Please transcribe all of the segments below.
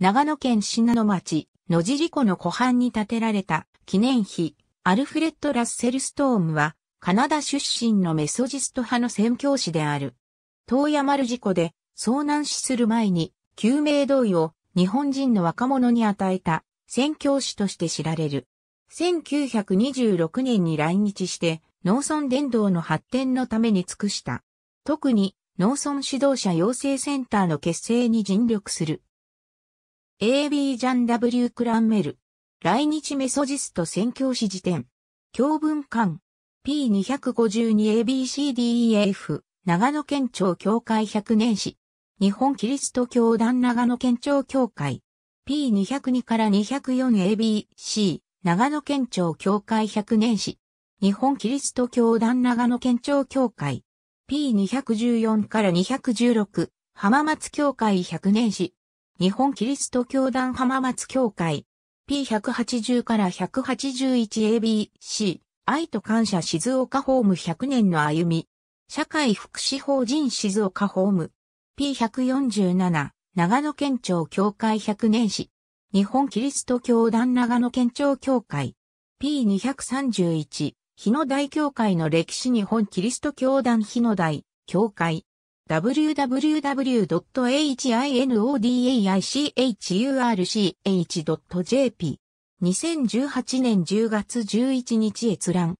長野県信濃町、野尻湖の湖畔に建てられた記念碑、アルフレッド・ラッセル・ストームは、カナダ出身のメソジスト派の宣教師である。東山丸事故で遭難死する前に、救命同意を日本人の若者に与えた宣教師として知られる。1926年に来日して、農村伝道の発展のために尽くした。特に、農村指導者養成センターの結成に尽力する。AB ジャン W クランメル。来日メソジスト宣教師辞典。教文館。P252ABCDEF。長野県庁協会100年史。日本キリスト教団長野県庁協会。P202 から 204ABC。長野県庁協会100年史。日本キリスト教団長野県庁協会。P214 から216。浜松協会100年史。日本キリスト教団浜松教会 P180 から 181ABC 愛と感謝静岡ホーム100年の歩み社会福祉法人静岡ホーム P147 長野県庁協会100年史日本キリスト教団長野県庁協会 P231 日野大教会の歴史日本キリスト教団日野大教会 w w w h i n o d a i c h u r c h j p 2018年10月11日閲覧。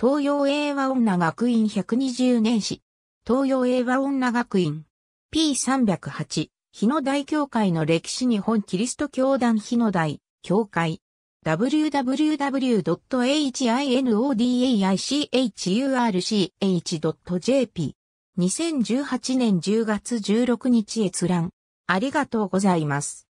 東洋英和女学院120年史。東洋英和女学院。P308。日の大教会の歴史日本キリスト教団日の大教会。w w w h i n o d a i c h u r c h j p 2018年10月16日閲覧。ありがとうございます。